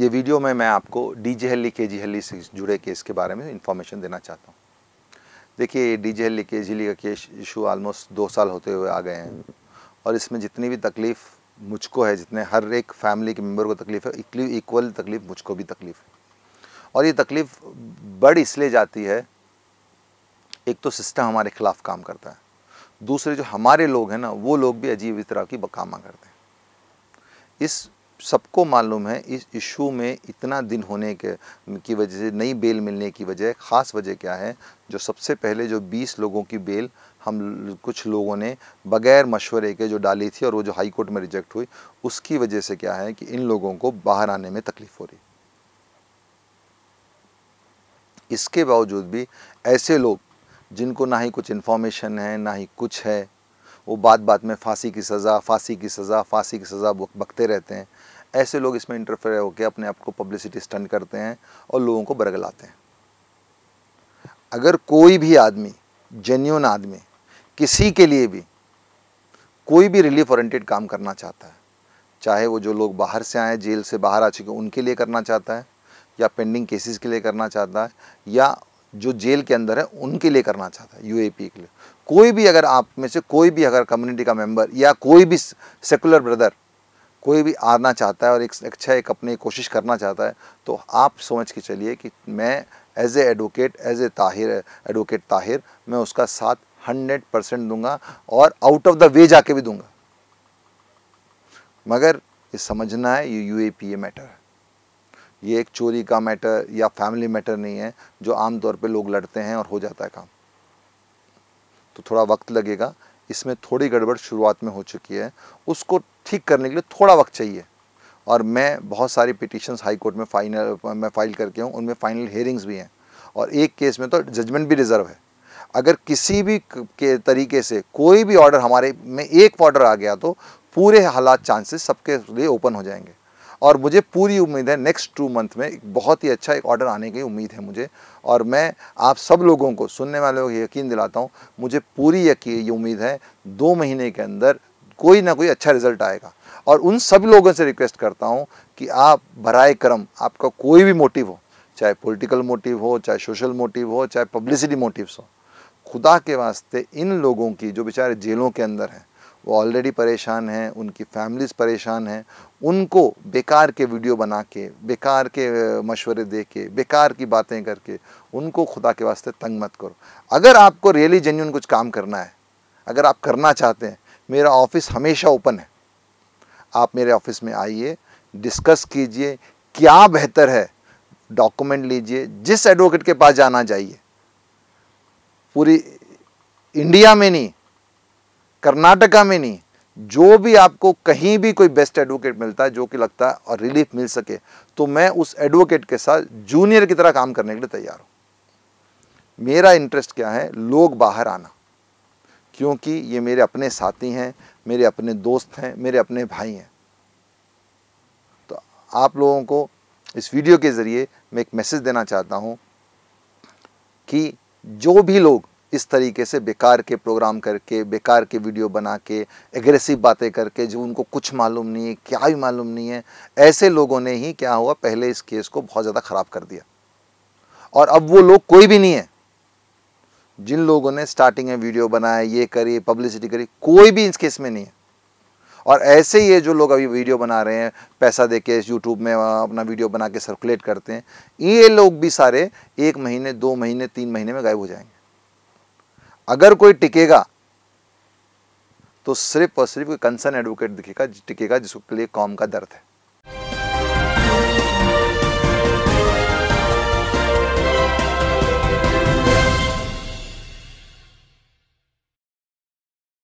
ये वीडियो में मैं आपको डी जे हल्ली के जी हेली से जुड़े केस के बारे में इन्फॉर्मेशन देना चाहता हूँ देखिए डी जे हल्ली के झिली का केस इशू आलमोस्ट दो साल होते हुए आ गए हैं और इसमें जितनी भी तकलीफ़ मुझको है जितने हर एक फैमिली के मेम्बर को तकलीफ़ है इक्वल तकलीफ़ मुझको भी तकलीफ़ है और ये तकलीफ़ बढ़ इसलिए जाती है एक तो सिस्टम हमारे खिलाफ़ काम करता है दूसरे जो हमारे लोग हैं ना वो लोग भी अजीब इस तरह की बकामा करते हैं इस सबको मालूम है इस इशू में इतना दिन होने के की वजह से नई बेल मिलने की वजह ख़ास वजह क्या है जो सबसे पहले जो 20 लोगों की बेल हम कुछ लोगों ने बगैर मशवरे के जो डाली थी और वो जो हाई कोर्ट में रिजेक्ट हुई उसकी वजह से क्या है कि इन लोगों को बाहर आने में तकलीफ़ हो रही इसके बावजूद भी ऐसे लोग जिनको ना ही कुछ इन्फॉर्मेशन है ना ही कुछ है वो बात बात में फांसी की सज़ा फांसी की सज़ा फांसी की सज़ा बकते रहते हैं ऐसे लोग इसमें इंटरफेयर होकर अपने आप को पब्लिसिटी स्टंट करते हैं और लोगों को बरगलाते हैं अगर कोई भी आदमी जेन्यून आदमी किसी के लिए भी कोई भी रिलीफ ओरेंटेड काम करना चाहता है चाहे वो जो लोग बाहर से आए जेल से बाहर आ चुके उनके लिए करना चाहता है या पेंडिंग केसेस के लिए करना चाहता है या जो जेल के अंदर है उनके लिए करना चाहता है यू के लिए कोई भी अगर आप में से कोई भी अगर कम्युनिटी का मेंबर या कोई भी सेकुलर ब्रदर कोई भी आना चाहता है और एक अच्छा एक अपनी कोशिश करना चाहता है तो आप समझ के चलिए कि मैं as a advocate as a Tahir advocate Tahir मैं उसका साथ हंड्रेड परसेंट दूंगा और आउट ऑफ द वे जाके भी दूंगा मगर ये समझना है ये U A P A matter है ये एक चोरी का मैटर या फैमिली मैटर नहीं है जो आमतौर पर लोग लड़ते हैं और हो जाता है काम तो थोड़ा वक्त लगेगा इसमें थोड़ी गड़बड़ शुरुआत में हो चुकी है उसको ठीक करने के लिए थोड़ा वक्त चाहिए और मैं बहुत सारी पिटिशन्स हाई कोर्ट में फाइनल मैं फाइल करके हूँ उनमें फाइनल हेयरिंग्स भी हैं और एक केस में तो जजमेंट भी रिज़र्व है अगर किसी भी के तरीके से कोई भी ऑर्डर हमारे में एक ऑर्डर आ गया तो पूरे हालात चांसेस सबके लिए ओपन हो जाएंगे और मुझे पूरी उम्मीद है नेक्स्ट टू मंथ में एक बहुत ही अच्छा एक ऑर्डर आने की उम्मीद है मुझे और मैं आप सब लोगों को सुनने वाले को यकीन दिलाता हूँ मुझे पूरी यकी ये उम्मीद है दो महीने के अंदर कोई ना कोई अच्छा रिजल्ट आएगा और उन सब लोगों से रिक्वेस्ट करता हूँ कि आप बरए करम आपका कोई भी मोटिव हो चाहे पॉलिटिकल मोटिव हो चाहे सोशल मोटिव हो चाहे पब्लिसिटी मोटिव्स हो खुदा के वास्ते इन लोगों की जो बेचारे जेलों के अंदर हैं वो ऑलरेडी परेशान हैं उनकी फैमिलीज़ परेशान हैं उनको बेकार के वीडियो बना के बेकार के मशवरे दे के बेकार की बातें करके उनको खुदा के वास्ते तंग मत करो अगर आपको रियली जेन्यून कुछ काम करना है अगर आप करना चाहते हैं मेरा ऑफिस हमेशा ओपन है आप मेरे ऑफिस में आइए डिस्कस कीजिए क्या बेहतर है डॉक्यूमेंट लीजिए जिस एडवोकेट के पास जाना चाहिए पूरी इंडिया में नहीं कर्नाटका में नहीं जो भी आपको कहीं भी कोई बेस्ट एडवोकेट मिलता है जो कि लगता है और रिलीफ मिल सके तो मैं उस एडवोकेट के साथ जूनियर की तरह काम करने के लिए तैयार हूँ मेरा इंटरेस्ट क्या है लोग बाहर आना क्योंकि ये मेरे अपने साथी हैं मेरे अपने दोस्त हैं मेरे अपने भाई हैं तो आप लोगों को इस वीडियो के ज़रिए मैं एक मैसेज देना चाहता हूँ कि जो भी लोग इस तरीके से बेकार के प्रोग्राम करके बेकार के वीडियो बना के एग्रेसिव बातें करके जो उनको कुछ मालूम नहीं है क्या ही मालूम नहीं है ऐसे लोगों ने ही क्या हुआ पहले इस केस को बहुत ज़्यादा ख़राब कर दिया और अब वो लोग कोई भी नहीं है जिन लोगों ने स्टार्टिंग में वीडियो बनाया ये करी पब्लिसिटी करी कोई भी इस केस में नहीं है और ऐसे ही ये जो लोग अभी वीडियो बना रहे हैं पैसा दे के यूट्यूब में अपना वीडियो बना के सर्कुलेट करते हैं ये लोग भी सारे एक महीने दो महीने तीन महीने में गायब हो जाएंगे अगर कोई टिकेगा तो सिर्फ और सिर्फ कंसर्न एडवोकेट दिखेगा टिकेगा के लिए कॉम का दर्द है